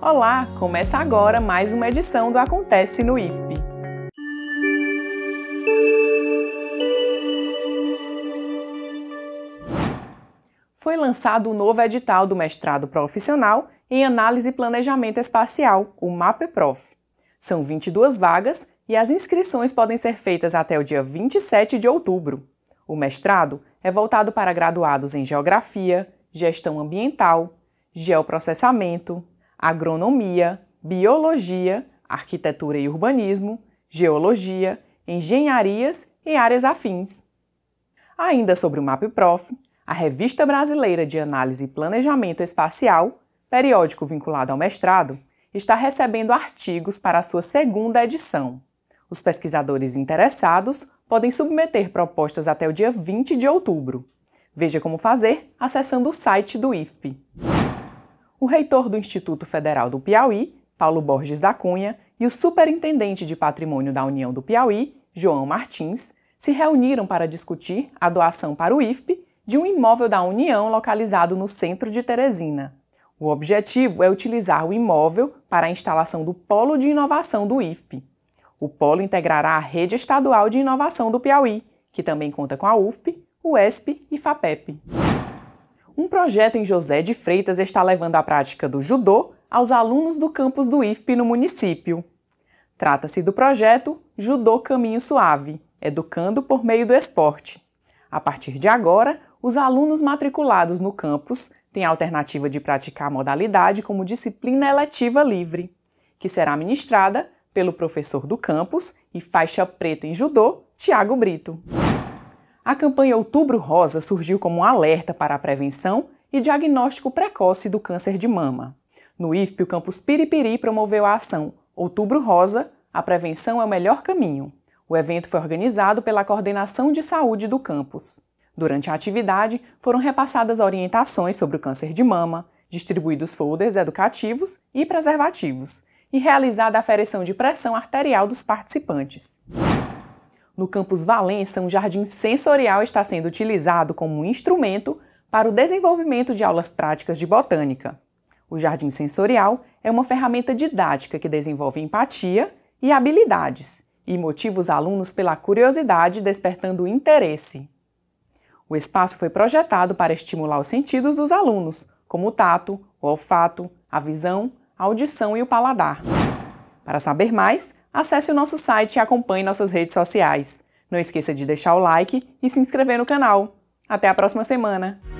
Olá, começa agora mais uma edição do Acontece no IFP. Foi lançado o um novo edital do mestrado profissional em Análise e Planejamento Espacial, o MAPEPROF. São 22 vagas e as inscrições podem ser feitas até o dia 27 de outubro. O mestrado é voltado para graduados em Geografia, Gestão Ambiental, Geoprocessamento, agronomia, biologia, arquitetura e urbanismo, geologia, engenharias e áreas afins. Ainda sobre o MapProf, a Revista Brasileira de Análise e Planejamento Espacial, periódico vinculado ao mestrado, está recebendo artigos para a sua segunda edição. Os pesquisadores interessados podem submeter propostas até o dia 20 de outubro. Veja como fazer acessando o site do IFP o reitor do Instituto Federal do Piauí, Paulo Borges da Cunha, e o superintendente de patrimônio da União do Piauí, João Martins, se reuniram para discutir a doação para o IFP de um imóvel da União localizado no centro de Teresina. O objetivo é utilizar o imóvel para a instalação do Polo de Inovação do IFP. O polo integrará a Rede Estadual de Inovação do Piauí, que também conta com a UFP, UESP e FAPEP um projeto em José de Freitas está levando a prática do judô aos alunos do campus do IFP no município. Trata-se do projeto Judô Caminho Suave, educando por meio do esporte. A partir de agora, os alunos matriculados no campus têm a alternativa de praticar a modalidade como disciplina eletiva livre, que será ministrada pelo professor do campus e faixa preta em judô, Tiago Brito. A campanha Outubro Rosa surgiu como um alerta para a prevenção e diagnóstico precoce do câncer de mama. No IFP, o campus Piripiri promoveu a ação Outubro Rosa A Prevenção é o Melhor Caminho. O evento foi organizado pela Coordenação de Saúde do campus. Durante a atividade, foram repassadas orientações sobre o câncer de mama, distribuídos folders educativos e preservativos, e realizada a aferição de pressão arterial dos participantes no campus Valença, um jardim sensorial está sendo utilizado como um instrumento para o desenvolvimento de aulas práticas de botânica. O jardim sensorial é uma ferramenta didática que desenvolve empatia e habilidades e motiva os alunos pela curiosidade, despertando interesse. O espaço foi projetado para estimular os sentidos dos alunos, como o tato, o olfato, a visão, a audição e o paladar. Para saber mais, acesse o nosso site e acompanhe nossas redes sociais. Não esqueça de deixar o like e se inscrever no canal. Até a próxima semana!